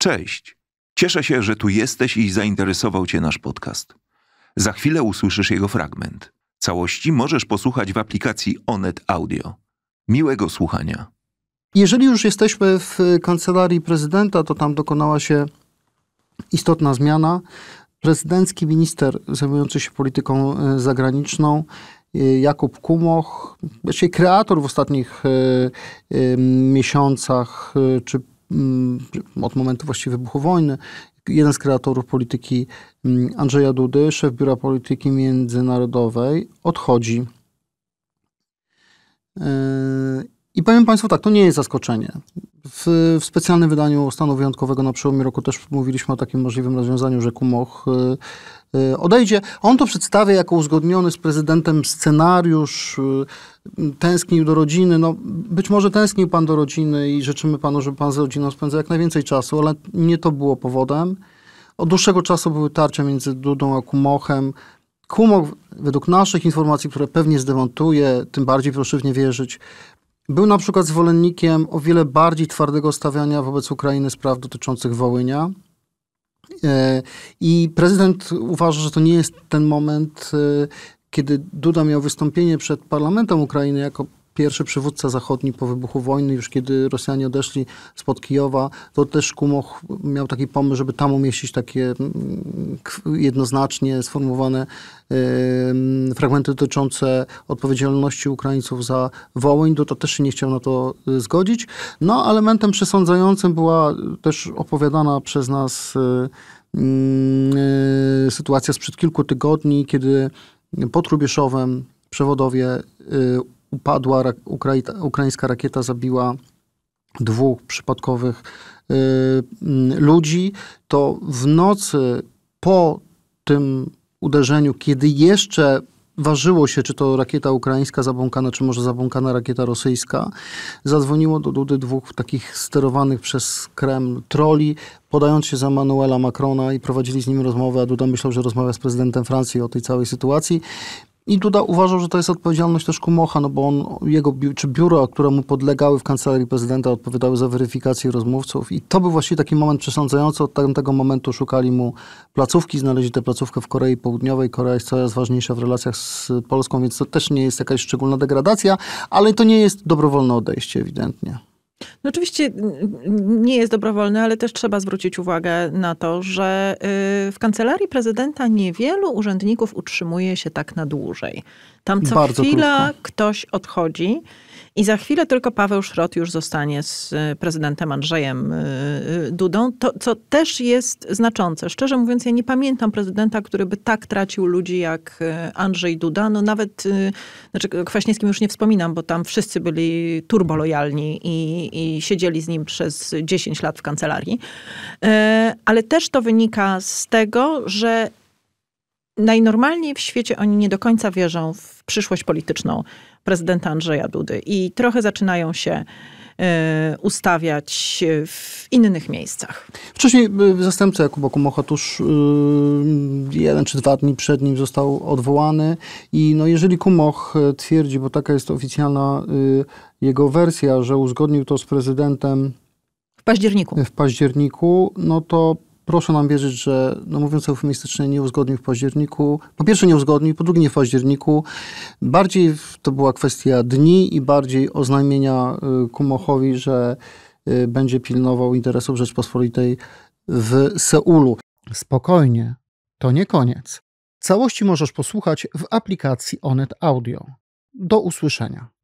Cześć. Cieszę się, że tu jesteś i zainteresował Cię nasz podcast. Za chwilę usłyszysz jego fragment. Całości możesz posłuchać w aplikacji Onet Audio. Miłego słuchania. Jeżeli już jesteśmy w kancelarii prezydenta, to tam dokonała się istotna zmiana. Prezydencki minister zajmujący się polityką e, zagraniczną e, Jakub Kumoch, właściwie kreator w ostatnich e, miesiącach czy Mm, od momentu właściwie wybuchu wojny. Jeden z kreatorów polityki mm, Andrzeja Dudy, szef Biura Polityki Międzynarodowej, odchodzi. E, I powiem Państwu tak, to nie jest zaskoczenie. W, w, specjalnym wydaniu stanu wyjątkowego na przełomie roku też mówiliśmy o takim możliwym rozwiązaniu, że Kumoch y, y, odejdzie. On to przedstawia jako uzgodniony z prezydentem scenariusz, y, tęsknił do rodziny. No, być może tęsknił pan do rodziny i życzymy panu, żeby pan z rodziną spędzał jak najwięcej czasu, ale nie to było powodem. Od dłuższego czasu były tarcia między Dudą a Kumochem. Kumoch, według naszych informacji, które pewnie zdemontuje, tym bardziej proszę w nie wierzyć, był na przykład zwolennikiem o wiele bardziej twardego stawiania wobec Ukrainy spraw dotyczących Wołynia. E, I prezydent uważa, że to nie jest ten moment, e, kiedy Duda miał wystąpienie przed parlamentem Ukrainy jako pierwszy przywódca zachodni po wybuchu wojny, już kiedy Rosjanie odeszli spod Kijowa, to też Kumoch miał taki pomysł, żeby tam umieścić takie mm, jednoznacznie sformułowane fragmenty dotyczące odpowiedzialności Ukraińców za Wołyń, to, to też się nie chciał na to y, zgodzić. No, elementem przesądzającym była też opowiadana przez nas y, mm, y, sytuacja sprzed kilku tygodni, kiedy pod Rubieszowem przewodowie upadła, Ukrai ukraińska rakieta zabiła dwóch przypadkowych y, ludzi, to w nocy po tym uderzeniu, kiedy jeszcze ważyło się, czy to rakieta ukraińska zabłąkana, czy może zabłąkana rakieta rosyjska, zadzwoniło do Dudy dwóch takich sterowanych przez Kreml troli, podając się za Manuela Macrona i prowadzili z nim rozmowę, a Duda myślał, że rozmawia z prezydentem Francji o tej całej sytuacji. I Duda uważał, że to jest odpowiedzialność też Kumocha, no bo on, jego czy biuro, któremu podlegały w kancelarii prezydenta, odpowiadały za weryfikację rozmówców. I to był właściwie taki moment przesądzający. Od tamtego momentu szukali mu placówki, znaleźli tę placówkę w Korei Południowej. Korea jest coraz ważniejsza w relacjach z Polską, więc to też nie jest jakaś szczególna degradacja, ale to nie jest dobrowolne odejście ewidentnie. No oczywiście nie jest dobrowolny, ale też trzeba zwrócić uwagę na to, że y, w kancelarii prezydenta niewielu urzędników utrzymuje się tak na dłużej. Tam co Bardzo chwila krótko. ktoś odchodzi. I za chwilę tylko Paweł Szrot już zostanie z y, prezydentem Andrzejem y, Dudą, to, co też jest znaczące. Szczerze mówiąc, ja nie pamiętam prezydenta, który by tak tracił ludzi jak Andrzej Duda. No nawet, znaczy Kwaśniewskim już nie wspominam, bo tam wszyscy byli turbolojalni i, i i siedzieli z nim przez 10 lat w kancelarii. E, ale też to wynika z tego, że najnormalniej w świecie oni nie do końca wierzą w przyszłość polityczną prezydenta Andrzeja Dudy i trochę zaczynają się E, ustawiać e, w innych miejscach. Wcześniej e, zastępca Jakuba Kumocha tuż jeden czy dwa dni przed nim został odwołany i no jeżeli Kumoch twierdzi, bo taka jest oficjalna jego wersja, że uzgodnił to z prezydentem w październiku. W październiku, no to proszę nam wierzyć, że no mówiąc eufemistycznie, nie uzgodnił w październiku. Po pierwsze nie uzgodnił, po drugie nie w październiku. Bardziej to była kwestia dni i bardziej oznajmienia y, Kumochowi, że y, będzie pilnował interesów Rzeczpospolitej w Seulu. Spokojnie, to nie koniec. Całości możesz posłuchać w aplikacji Onet Audio. Do usłyszenia.